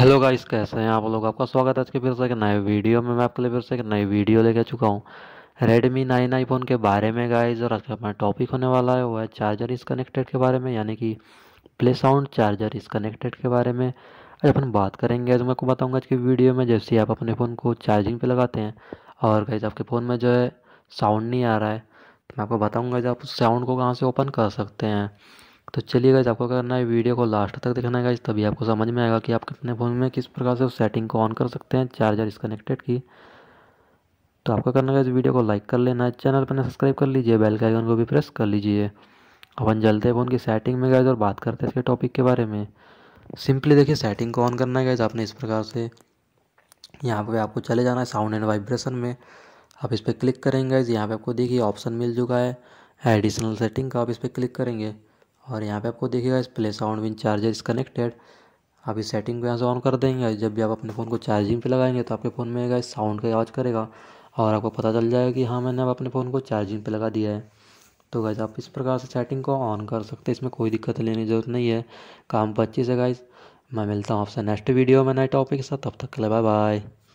hello guys कैसे हैं आप लोग आपका स्वागत है आज के फिर से एक नए वीडियो में मैं आपके लिए फिर से एक नई वीडियो लेके चुका हूँ रेडमी नाइन आई के बारे में गाइस और आज का अपना टॉपिक होने वाला है वो है चार्जर इस कनेक्टेड के बारे में यानी कि play sound charger is connected के बारे में आज अपन बात करेंगे आज तो मैं आपको बताऊँगा आज की वीडियो में जैसे आप अपने फ़ोन को चार्जिंग पर लगाते हैं और गाइज आपके फ़ोन में जो है साउंड नहीं आ रहा है तो मैं आपको बताऊँगा जब आप उस साउंड को कहाँ से ओपन कर सकते हैं तो चलिए गाइज आपको करना है वीडियो को लास्ट तक देखना है गाइज तभी आपको समझ में आएगा कि आप अपने फ़ोन में किस प्रकार से उस सेटिंग को ऑन कर सकते हैं चार्जर कनेक्टेड की तो आपका करना है इस वीडियो को लाइक कर लेना है चैनल पर सब्सक्राइब कर लीजिए बेल के आइकन को भी प्रेस कर लीजिए अपन जलते हैं फ़ोन की सेटिंग में गए और बात करते हैं इसके टॉपिक के बारे में सिंपली देखिए सेटिंग को ऑन करना है गाइज आपने इस प्रकार से यहाँ पर आपको चले जाना है साउंड एंड वाइब्रेशन में आप इस पर क्लिक करेंगे यहाँ पे आपको देखिए ऑप्शन मिल चुका है एडिशनल सेटिंग का आप इस पर क्लिक करेंगे और यहाँ पे आपको देखिएगा इस play sound when charger is connected आप इस सेटिंग को यहाँ से ऑन कर देंगे जब भी आप अपने फ़ोन को चार्जिंग पे लगाएंगे तो आपके फ़ोन में आएगा साउंड का आवाज़ करेगा और आपको पता चल जाएगा कि हाँ मैंने अब अपने फ़ोन को चार्जिंग पे लगा दिया है तो गाइज आप इस प्रकार से सेटिंग को ऑन कर सकते हैं इसमें कोई दिक्कत लेने की जरूरत नहीं है काम पच्चीस है गाइज मैं मिलता हूँ आपसे नेक्स्ट वीडियो में नए टॉपिक के साथ तब तक के लिए बाय बाय